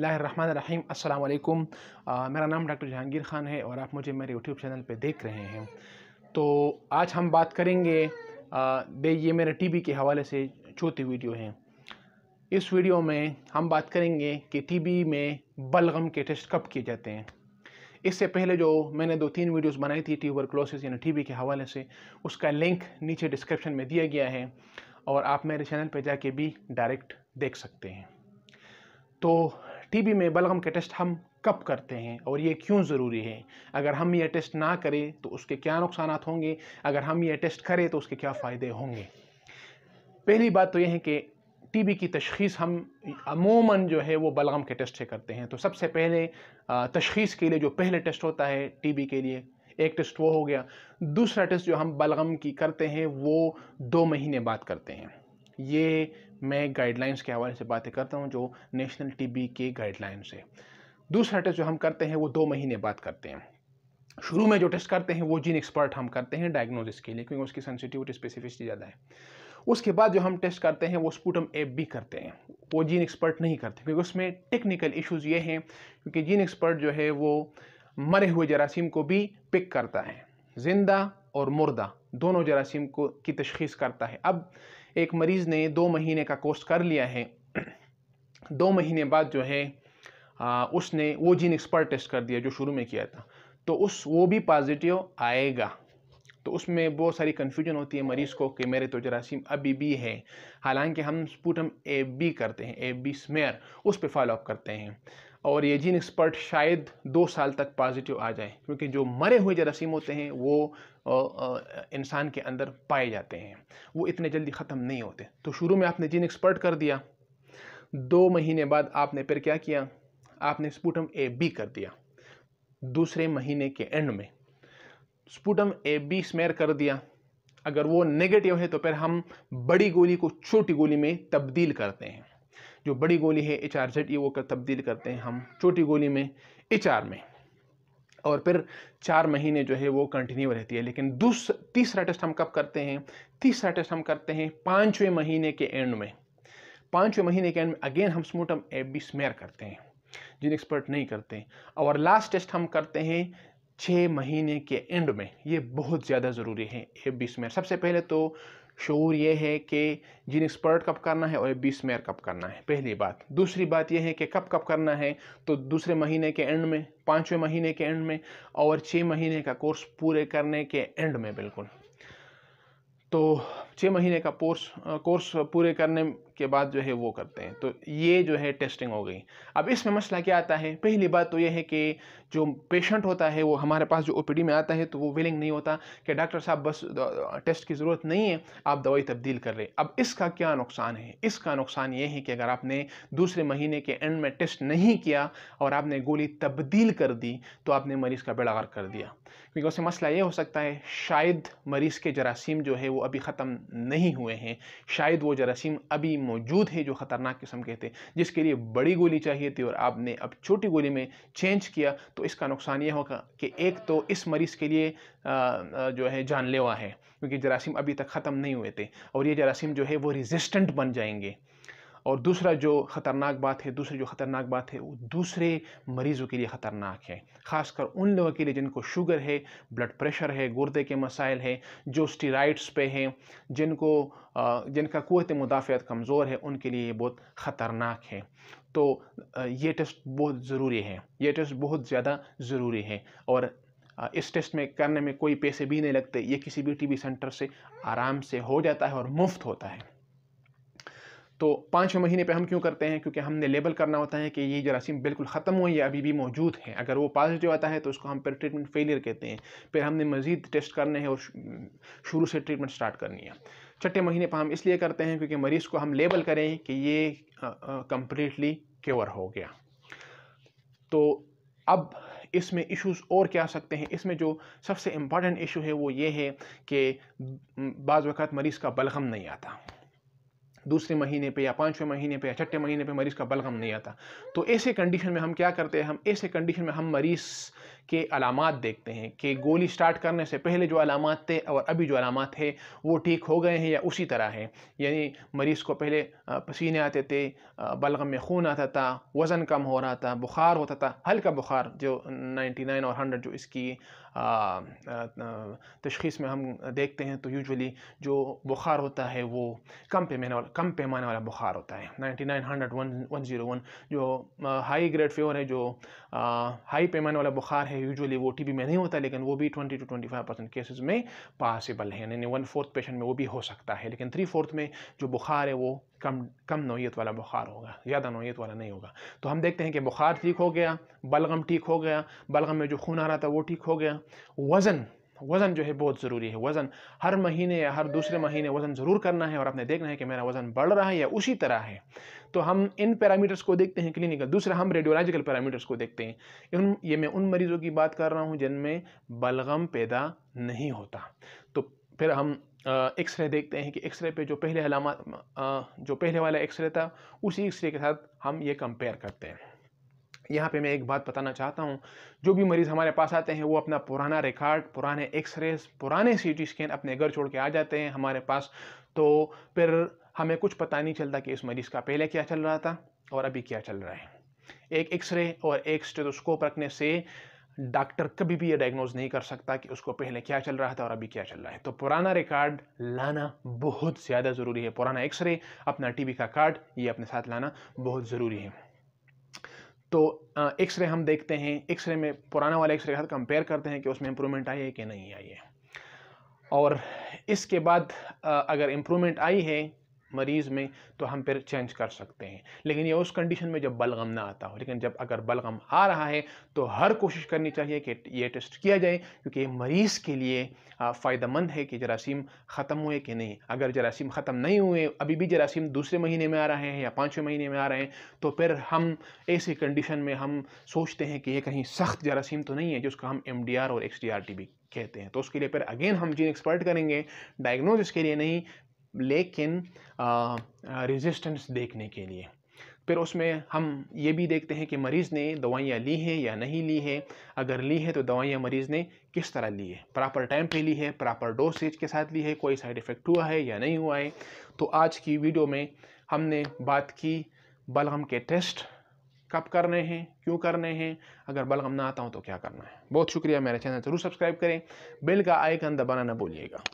बिसमीम अल्लाम मेरा नाम डॉक्टर जहांगीर ख़ान है और आप मुझे मेरे यूट्यूब चैनल पे देख रहे हैं तो आज हम बात करेंगे दे ये मेरे टीबी के हवाले से चौथी वीडियो है इस वीडियो में हम बात करेंगे कि टीबी में बलगम के टेस्ट कब किए जाते हैं इससे पहले जो मैंने दो तीन वीडियोस बनाई थी क्लोसिस यानी टीबी के हवाले से उसका लिंक नीचे डिस्क्रिप्शन में दिया गया है और आप मेरे चैनल पर जाके भी डायरेक्ट देख सकते हैं तो टीबी में बलगम के टेस्ट हम कब करते हैं और ये क्यों ज़रूरी है अगर हम ये टेस्ट ना करें तो उसके क्या नुकसान होंगे अगर हम ये टेस्ट करें तो उसके क्या फ़ायदे होंगे पहली बात तो यह है कि टीबी की तशखीस हम अमूमन जो है वो बलगम के टेस्ट से करते हैं तो सबसे पहले तशखीस के लिए जो पहले टेस्ट होता है टीबी के लिए एक टेस्ट वो हो गया दूसरा टेस्ट जो हम बलगम की करते हैं वो दो महीने बाद करते हैं ये मैं गाइडलाइंस के हवाले से बातें करता हूँ जो नेशनल टीबी के गाइडलाइंस है दूसरा टेस्ट जो हम करते हैं वो दो महीने बाद करते हैं शुरू में जो टेस्ट करते हैं वो जीन एक्सपर्ट हम करते हैं डायग्नोसिस के लिए क्योंकि उसकी सेंसिटिविटी स्पेसिफिसिटी ज़्यादा है उसके बाद जो हम टेस्ट करते हैं वो स्पूटम एप भी करते हैं वो जीन एक्सपर्ट नहीं करते क्योंकि उसमें टेक्निकल इश्यूज ये हैं क्योंकि जीन एक्सपर्ट जो है वो मरे हुए जरासीम को भी पिक करता है जिंदा और मुर्दा दोनों जरासीम को की तशखीस करता है अब एक मरीज़ ने दो महीने का कोर्स कर लिया है दो महीने बाद जो है आ, उसने वो जीन एक्सपर्ट टेस्ट कर दिया जो शुरू में किया था तो उस वो भी पॉजिटिव आएगा तो उसमें बहुत सारी कन्फ्यूजन होती है मरीज़ को कि मेरे तो जरासीम अभी भी है हालांकि हम स्पूटम ए बी करते हैं ए बी स्मेयर उस पर फॉलोअप करते हैं और ये जीन एक्सपर्ट शायद दो साल तक पॉजिटिव आ जाए क्योंकि जो मरे हुए जरासीम होते हैं वो इंसान के अंदर पाए जाते हैं वो इतने जल्दी ख़त्म नहीं होते तो शुरू में आपने जीन एक्सपर्ट कर दिया दो महीने बाद आपने फिर क्या किया आपने स्पूटम ए बी कर दिया दूसरे महीने के एंड में स्पूटम ए बी स्मेयर कर दिया अगर वो नेगेटिव है तो फिर हम बड़ी गोली को छोटी गोली में तब्दील करते हैं जो बड़ी गोली है एच आर जेड ई वो कर तब्दील करते हैं हम छोटी गोली में एच आर में और फिर चार महीने जो है वो कंटिन्यू रहती है लेकिन दूसरा तीसरा टेस्ट हम कब करते हैं तीसरा टेस्ट हम करते हैं पाँचवें महीने के एंड में पाँचवें महीने के एंड में अगेन हम स्मूटम ए बी स्मेयर करते हैं जिन एक्सपर्ट नहीं करते और लास्ट टेस्ट हम करते हैं छः महीने के एंड में ये बहुत ज़्यादा ज़रूरी है ए बी स्मेयर सबसे पहले तो शूर ये है कि जिन एक्सपर्ट कब करना है और ए बी स्मेयर कब करना है पहली बात दूसरी बात यह है कि कब कब करना है तो दूसरे महीने के एंड में पाँचवें महीने के एंड में और छः महीने का कोर्स पूरे करने के एंड में बिल्कुल तो छः महीने का कोर्स कोर्स पूरे करने के बाद जो है वो करते हैं तो ये जो है टेस्टिंग हो गई अब इसमें मसला क्या आता है पहली बात तो ये है कि जो पेशेंट होता है वो हमारे पास जो ओ में आता है तो वो विलिंग नहीं होता कि डॉक्टर साहब बस टेस्ट की ज़रूरत नहीं है आप दवाई तब्दील कर रहे अब इसका क्या नुकसान है इसका नुकसान ये है कि अगर आपने दूसरे महीने के एंड में टेस्ट नहीं किया और आपने गोली तब्दील कर दी तो आपने मरीज़ का बेड़ा कर दिया क्योंकि उससे मसला ये हो सकता है शायद मरीज़ के जरासीम जो है वो अभी ख़त्म नहीं हुए हैं शायद वो जरासीम अभी मौजूद है जो ख़तरनाक किस्म के थे जिसके लिए बड़ी गोली चाहिए थी और आपने अब छोटी गोली में चेंज किया तो इसका नुकसान यह होगा कि एक तो इस मरीज़ के लिए जो है जानलेवा है क्योंकि जरासीम अभी तक ख़त्म नहीं हुए थे और ये जरासीम जो है वो रिजिस्टेंट बन जाएंगे और दूसरा जो ख़तरनाक बात है दूसरी जो ख़तरनाक बात है वो दूसरे मरीज़ों के लिए ख़तरनाक है ख़ासकर उन लोगों के लिए जिनको शुगर है ब्लड प्रेशर है गुर्दे के मसाइल हैं जो स्टीराइड्स पे हैं जिनको जिनका कुत मुदाफ़त कमज़ोर है उनके लिए ये बहुत ख़तरनाक है तो ये टेस्ट बहुत ज़रूरी है ये टेस्ट बहुत ज़्यादा ज़रूरी है और इस टेस्ट में करने में कोई पैसे भी नहीं लगते ये किसी भी टी सेंटर से आराम से हो जाता है और मुफ्त होता है तो पाँचवें महीने पे हम क्यों करते हैं क्योंकि हमने लेबल करना होता है कि ये जरासीम बिल्कुल ख़त्म हुए या अभी भी मौजूद हैं अगर वो पॉजिटिव आता है तो उसको हम फिर ट्रीटमेंट फेलियर कहते हैं फिर हमने मज़ीद टेस्ट करने हैं और शुरू से ट्रीटमेंट स्टार्ट करनी है छठे महीने पर हम इसलिए करते हैं क्योंकि मरीज़ को हम लेबल करें कि ये कम्प्लीटली क्योर हो गया तो अब इसमें इश्यूज और क्या आ सकते हैं इसमें जो सबसे इम्पॉर्टेंट इशू है वो ये है कि बाज़ मरीज़ का बलगम नहीं आता दूसरे महीने पे या पांचवें महीने पे या छठे महीने पे मरीज़ का बलगम नहीं आता तो ऐसे कंडीशन में हम क्या करते हैं हम ऐसे कंडीशन में हम मरीज़ के अलामत देखते हैं कि गोली स्टार्ट करने से पहले जो अलामत थे और अभी जो अलामत है वो ठीक हो गए हैं या उसी तरह हैं यानी मरीज़ को पहले पसीने आते थे बलगम में खून आता था वज़न कम हो रहा था बुखार होता था हल्का बुखार जो 99 और 100 जो इसकी तशीस में हम देखते हैं तो यूजुअली जो बुखार होता है वो कम पैमाने वाला कम पैमाने वाला बुखार होता है वन जीरो वन जो हाई ग्रेड फीवर है जो हाई पैमाने वाला बुखार है है यूजुअली वो टी में नहीं होता लेकिन वो भी twenty two twenty five percent cases में पॉसिबल है यानी वन फोर्थ पेशेंट में वो भी हो सकता है लेकिन थ्री फोर्थ में जो बुखार है वो कम कम नोयत वाला बुखार होगा ज़्यादा नोयत वाला नहीं होगा तो हम देखते हैं कि बुखार ठीक हो गया बलगम ठीक हो गया बलगम में जो खून आ रहा था वो ठीक हो गया वज़न वज़न जो है बहुत ज़रूरी है वज़न हर महीने या हर दूसरे महीने वज़न ज़रूर करना है और आपने देखना है कि मेरा वज़न बढ़ रहा है या उसी तरह है तो हम इन पैरामीटर्स को देखते हैं क्लिनिकल दूसरा हम रेडियोलॉजिकल पैरामीटर्स को देखते हैं इन ये मैं उन मरीज़ों की बात कर रहा हूँ जिनमें बलगम पैदा नहीं होता तो फिर हम एक्सरे देखते हैं कि एक्सरे पे जो पहले अलामत जो पहले वाला एक्सरे था उसी एक्सरे के साथ हम ये कंपेयर करते हैं यहाँ पे मैं एक बात बताना चाहता हूँ जो भी मरीज़ हमारे पास आते हैं वो अपना पुराना रिकॉर्ड पुराने एक्सरे पुराने सी स्कैन अपने घर छोड़ के आ जाते हैं हमारे पास तो फिर हमें कुछ पता नहीं चलता कि इस मरीज़ का पहले क्या चल रहा था और अभी क्या चल रहा है एक एक्सरे और एक स्टेथोस्कोप रखने से डॉक्टर कभी भी ये डायग्नोज नहीं कर सकता कि उसको पहले क्या चल रहा था और अभी क्या चल रहा है तो पुराना रिकॉर्ड लाना बहुत ज़्यादा ज़रूरी है पुराना एक्सरे अपना टीबी का कार्ड ये अपने साथ लाना बहुत ज़रूरी है तो एक्सरे हम देखते हैं एक्सरे में पुराना वाला एक्सरे के साथ कंपेयर करते हैं कि उसमें इम्प्रूवमेंट आई है कि नहीं आई है और इसके बाद अगर इम्प्रूवमेंट आई है मरीज़ में तो हम फिर चेंज कर सकते हैं लेकिन ये उस कंडीशन में जब बलगम ना आता हो लेकिन जब अगर बलगम आ रहा है तो हर कोशिश करनी चाहिए कि ये टेस्ट किया जाए क्योंकि मरीज़ के लिए फ़ायदेमंद है कि जरासीम ख़त्म हुए कि नहीं अगर जरासीम ख़त्म नहीं हुए अभी भी जरासीम दूसरे महीने में आ रहे हैं या पाँचवें महीने में आ रहे हैं तो फिर हम ऐसी कंडीशन में हम सोचते हैं कि ये कहीं सख्त जरासीम तो नहीं है जिसका हम एम और एक्स कहते हैं तो उसके लिए फिर अगेन हम जीन एक्सपर्ट करेंगे डायग्नोज इसके लिए नहीं लेकिन रेजिस्टेंस देखने के लिए फिर उसमें हम ये भी देखते हैं कि मरीज़ ने दवाइयाँ ली हैं या नहीं ली हैं अगर ली है तो दवाइयाँ मरीज़ ने किस तरह ली है प्रॉपर टाइम पे ली है प्रॉपर डोसेज के साथ ली है कोई साइड इफ़ेक्ट हुआ है या नहीं हुआ है तो आज की वीडियो में हमने बात की बलगम के टेस्ट कब करने हैं क्यों करने हैं अगर बलगम ना आता हूँ तो क्या करना है बहुत शुक्रिया मेरे चैनल ज़रूर सब्सक्राइब करें बिल का आइकन दबाना ना भूलिएगा